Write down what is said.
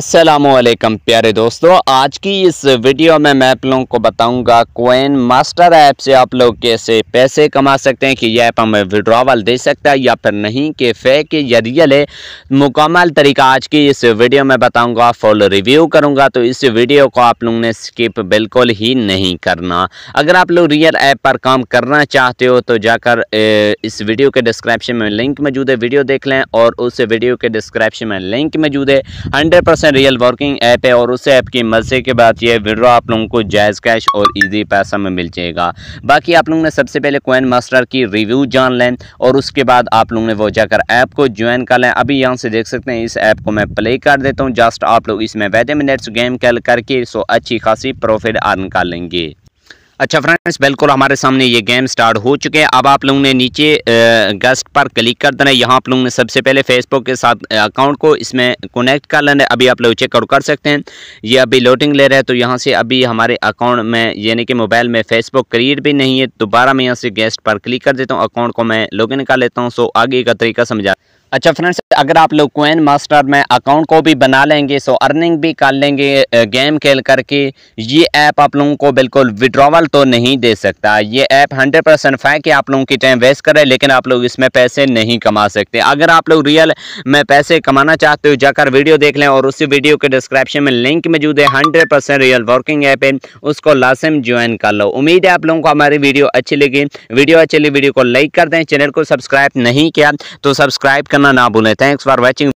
असलम प्यारे दोस्तों आज की इस वीडियो में मैं आप लोगों को बताऊंगा कोइन मास्टर ऐप से आप लोग कैसे पैसे कमा सकते हैं कि यह ऐप हमें विड्रॉवल दे सकता है या फिर नहीं कि फेक या रियल है मुकम्मल तरीका आज की इस वीडियो में बताऊंगा फुल रिव्यू करूंगा तो इस वीडियो को आप लोगों ने स्किप बिल्कुल ही नहीं करना अगर आप लोग रियल ऐप पर काम करना चाहते हो तो जाकर इस वीडियो के डिस्क्रिप्शन में लिंक मौजूद है वीडियो देख लें और उस वीडियो के डिस्क्रिप्शन में लिंक मौजूद है हंड्रेड रियल वर्किंग ऐप है और उस ऐप की मजे के बाद ये विड्रो आप लोगों को जायज़ कैश और इजी पैसा में मिल जाएगा बाकी आप लोगों ने सबसे पहले कोइन मास्टर की रिव्यू जान लें और उसके बाद आप लोगों ने वो जाकर ऐप को ज्वाइन कर लें अभी यहाँ से देख सकते हैं इस ऐप को मैं प्ले कर देता हूँ जस्ट आप लोग इसमें वैदे मिनट्स गेम खेल करके सो अच्छी खासी प्रॉफिट अर्न कर लेंगे अच्छा फ्रेंड्स बिल्कुल हमारे सामने ये गेम स्टार्ट हो चुके हैं अब आप लोगों ने नीचे गेस्ट पर क्लिक कर देना है यहाँ आप लोगों ने सबसे पहले फेसबुक के साथ अकाउंट को इसमें कनेक्ट कर लेना है अभी आप लोग चेकआउट कर सकते हैं ये अभी लोडिंग ले रहे हैं तो यहाँ से अभी हमारे अकाउंट में यानी कि मोबाइल में फेसबुक क्रिएट भी नहीं है दोबारा मैं यहाँ से गेस्ट पर क्लिक कर देता हूँ अकाउंट को मैं लॉग कर लेता हूँ सो आगे का तरीका समझा अच्छा फ्रेंड्स अगर आप लोग क्वेन मास्टर में अकाउंट को भी बना लेंगे सो अर्निंग भी कर लेंगे गेम खेल करके ये ऐप आप लोगों को बिल्कुल विड्रॉवल तो नहीं दे सकता ये ऐप 100 परसेंट फैक आप लोगों की टाइम वेस्ट करे लेकिन आप लोग इसमें पैसे नहीं कमा सकते अगर आप लोग रियल में पैसे कमाना चाहते हो जाकर वीडियो देख लें और उसी वीडियो के डिस्क्रिप्शन में लिंक मौजूद है हंड्रेड रियल वर्किंग ऐप है उसको लाजम ज्वाइन कर लो उम्मीद है आप लोगों को हमारी वीडियो अच्छी लगी वीडियो अच्छी लगी वीडियो को लाइक कर दें चैनल को सब्सक्राइब नहीं किया तो सब्सक्राइब कर करना ना भूलें थैंक्स फॉर वॉचिंग